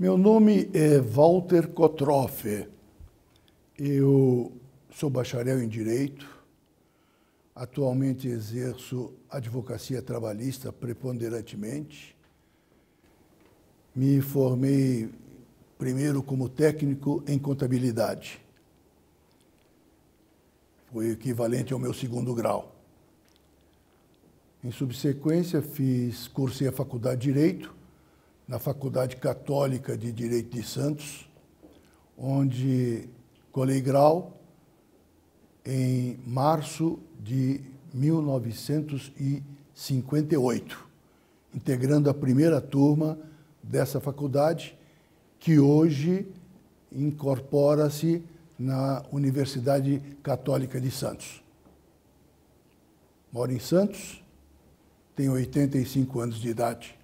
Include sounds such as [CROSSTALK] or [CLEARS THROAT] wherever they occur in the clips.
Meu nome é Walter Kotroff. Eu sou bacharel em Direito. Atualmente exerço advocacia trabalhista preponderantemente. Me formei primeiro como técnico em contabilidade. Foi equivalente ao meu segundo grau. Em subsequência, fiz cursei a faculdade de Direito na Faculdade Católica de Direito de Santos, onde colei grau em março de 1958, integrando a primeira turma dessa faculdade, que hoje incorpora-se na Universidade Católica de Santos. Moro em Santos, tenho 85 anos de idade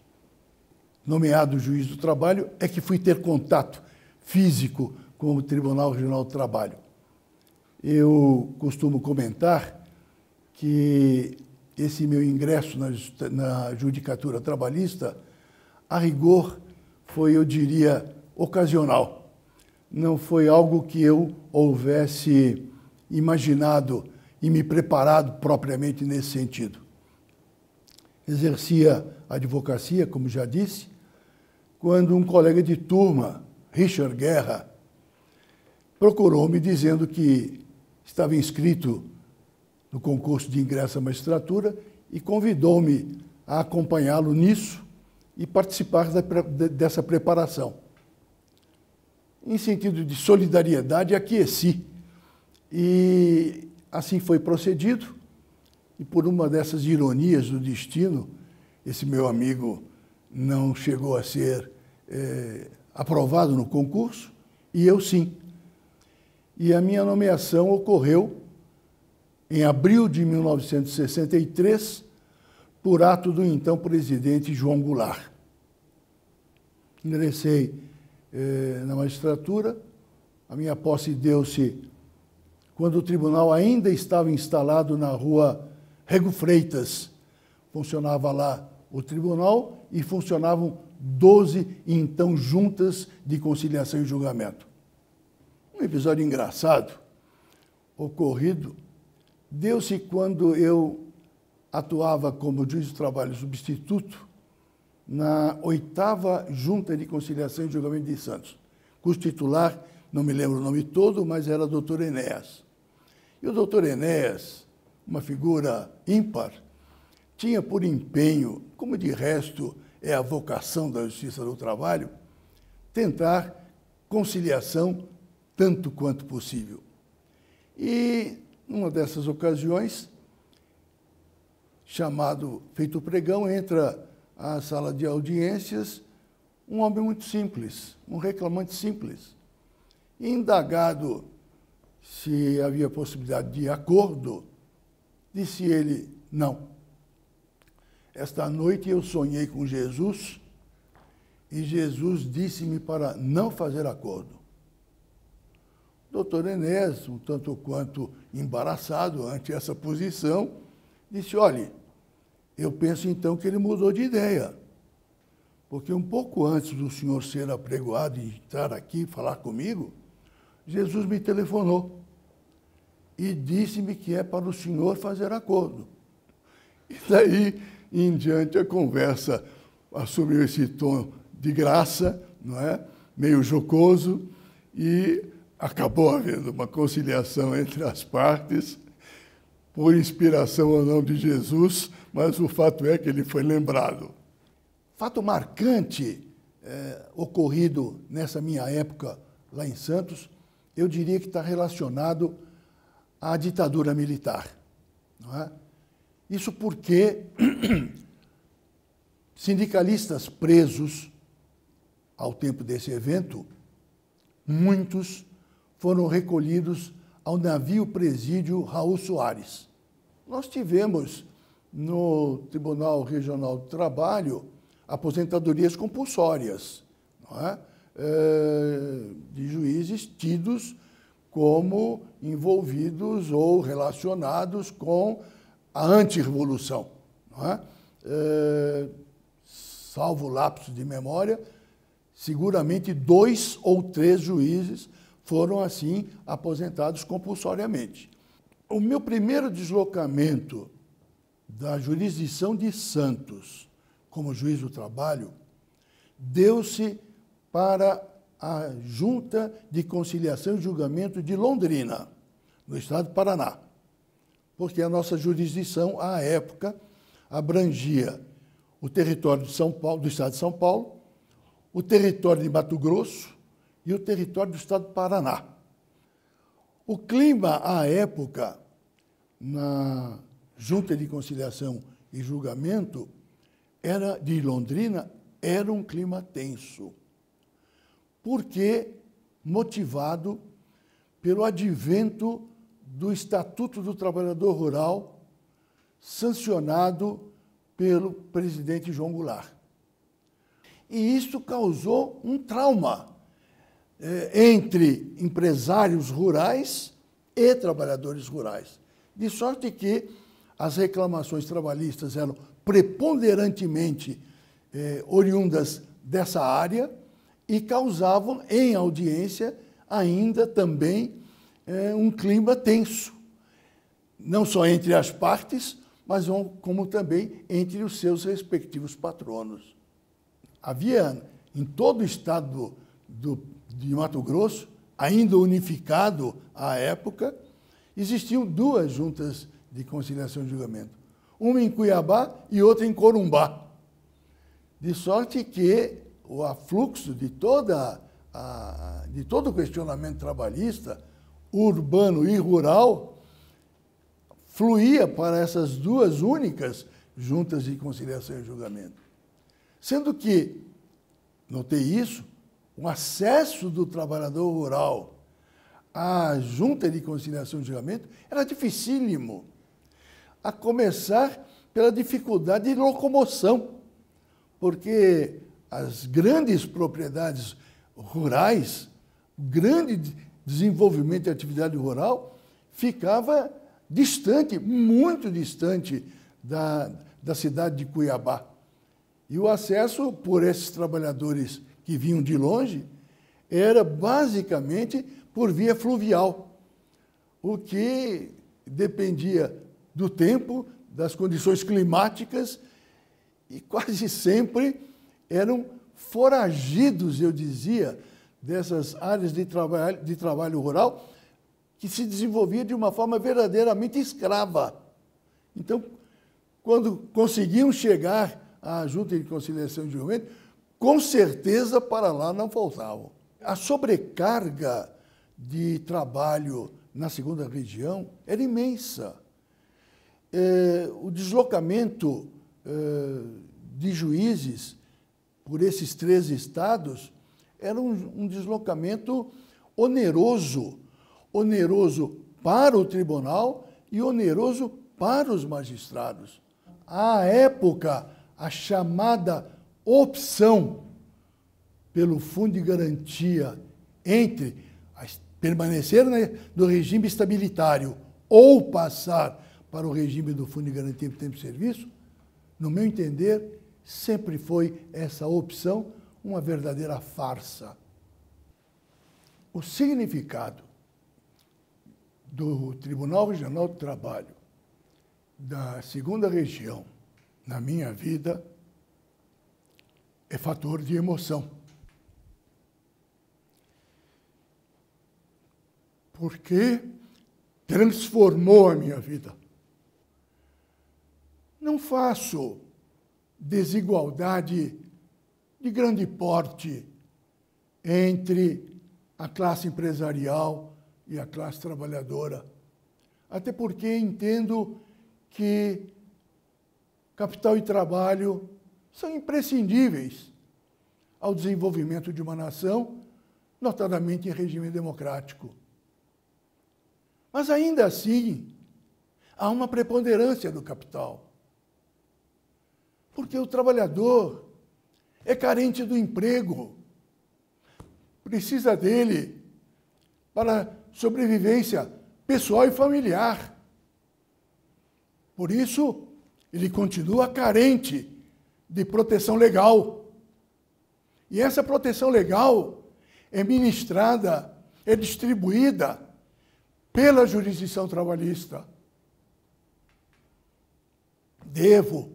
nomeado juiz do trabalho, é que fui ter contato físico com o Tribunal Regional do Trabalho. Eu costumo comentar que esse meu ingresso na, na judicatura trabalhista, a rigor, foi, eu diria, ocasional. Não foi algo que eu houvesse imaginado e me preparado propriamente nesse sentido. Exercia advocacia, como já disse, quando um colega de turma, Richard Guerra, procurou-me dizendo que estava inscrito no concurso de ingresso à magistratura e convidou-me a acompanhá-lo nisso e participar da, dessa preparação. Em sentido de solidariedade, aqueci. E assim foi procedido. E por uma dessas ironias do destino, esse meu amigo não chegou a ser é, aprovado no concurso, e eu sim. E a minha nomeação ocorreu em abril de 1963, por ato do então presidente João Goulart. Ingressei eh, na magistratura, a minha posse deu-se quando o tribunal ainda estava instalado na rua Rego Freitas. Funcionava lá o tribunal e funcionavam 12 então juntas de conciliação e julgamento. Um episódio engraçado ocorrido deu-se quando eu atuava como juiz do trabalho substituto na oitava junta de conciliação e julgamento de Santos, cujo titular, não me lembro o nome todo, mas era doutor Enéas. E o doutor Enéas, uma figura ímpar, tinha por empenho, como de resto é a vocação da Justiça do Trabalho, tentar conciliação tanto quanto possível. E, numa dessas ocasiões, chamado, feito pregão, entra à sala de audiências um homem muito simples, um reclamante simples. Indagado se havia possibilidade de acordo, disse ele não. Esta noite eu sonhei com Jesus e Jesus disse-me para não fazer acordo. O doutor Enés, um tanto quanto embaraçado ante essa posição, disse: Olhe, eu penso então que ele mudou de ideia, porque um pouco antes do senhor ser apregoado e entrar aqui falar comigo, Jesus me telefonou e disse-me que é para o senhor fazer acordo. E daí em diante a conversa assumiu esse tom de graça, não é? meio jocoso, e acabou havendo uma conciliação entre as partes, por inspiração ou não de Jesus, mas o fato é que ele foi lembrado. Fato marcante é, ocorrido nessa minha época lá em Santos, eu diria que está relacionado à ditadura militar. Não é? Isso porque [CLEARS THROAT] sindicalistas presos ao tempo desse evento, muitos foram recolhidos ao navio presídio Raul Soares. Nós tivemos no Tribunal Regional do Trabalho aposentadorias compulsórias é? É, de juízes tidos como envolvidos ou relacionados com a anti-revolução. É? É, salvo lapso de memória, seguramente dois ou três juízes foram assim aposentados compulsoriamente. O meu primeiro deslocamento da jurisdição de Santos como juiz do trabalho deu-se para a Junta de Conciliação e Julgamento de Londrina, no estado do Paraná porque a nossa jurisdição, à época, abrangia o território de São Paulo, do Estado de São Paulo, o território de Mato Grosso e o território do Estado do Paraná. O clima, à época, na Junta de Conciliação e Julgamento era de Londrina era um clima tenso, porque motivado pelo advento do Estatuto do Trabalhador Rural, sancionado pelo presidente João Goulart. E isso causou um trauma eh, entre empresários rurais e trabalhadores rurais. De sorte que as reclamações trabalhistas eram preponderantemente eh, oriundas dessa área e causavam, em audiência, ainda também é, um clima tenso, não só entre as partes, mas como também entre os seus respectivos patronos. Havia em todo o estado do, de Mato Grosso, ainda unificado à época, existiam duas juntas de conciliação e julgamento, uma em Cuiabá e outra em Corumbá. De sorte que o afluxo de, toda a, de todo o questionamento trabalhista urbano e rural, fluía para essas duas únicas juntas de conciliação e julgamento. Sendo que, notei isso, o acesso do trabalhador rural à junta de conciliação e julgamento era dificílimo, a começar pela dificuldade de locomoção, porque as grandes propriedades rurais, grande desenvolvimento e atividade rural, ficava distante, muito distante da, da cidade de Cuiabá. E o acesso por esses trabalhadores que vinham de longe era basicamente por via fluvial, o que dependia do tempo, das condições climáticas e quase sempre eram foragidos, eu dizia, dessas áreas de trabalho, de trabalho rural que se desenvolvia de uma forma verdadeiramente escrava. Então, quando conseguiam chegar à Junta de Conciliação e Julgamento, com certeza para lá não faltavam. A sobrecarga de trabalho na segunda região era imensa. É, o deslocamento é, de juízes por esses três estados era um, um deslocamento oneroso, oneroso para o tribunal e oneroso para os magistrados. À época, a chamada opção pelo Fundo de Garantia entre permanecer no regime estabilitário ou passar para o regime do Fundo de Garantia por Tempo de Serviço, no meu entender, sempre foi essa opção uma verdadeira farsa. O significado do Tribunal Regional do Trabalho da Segunda Região na minha vida é fator de emoção. Porque transformou a minha vida. Não faço desigualdade de grande porte entre a classe empresarial e a classe trabalhadora. Até porque entendo que capital e trabalho são imprescindíveis ao desenvolvimento de uma nação, notadamente em regime democrático. Mas ainda assim, há uma preponderância do capital. Porque o trabalhador é carente do emprego, precisa dele para sobrevivência pessoal e familiar. Por isso, ele continua carente de proteção legal. E essa proteção legal é ministrada, é distribuída pela jurisdição trabalhista. Devo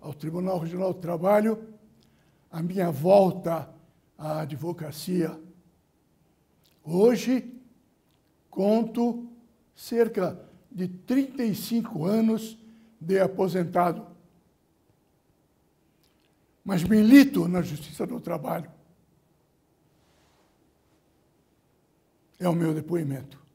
ao Tribunal Regional do Trabalho a minha volta à advocacia. Hoje, conto cerca de 35 anos de aposentado. Mas milito na Justiça do Trabalho. É o meu depoimento.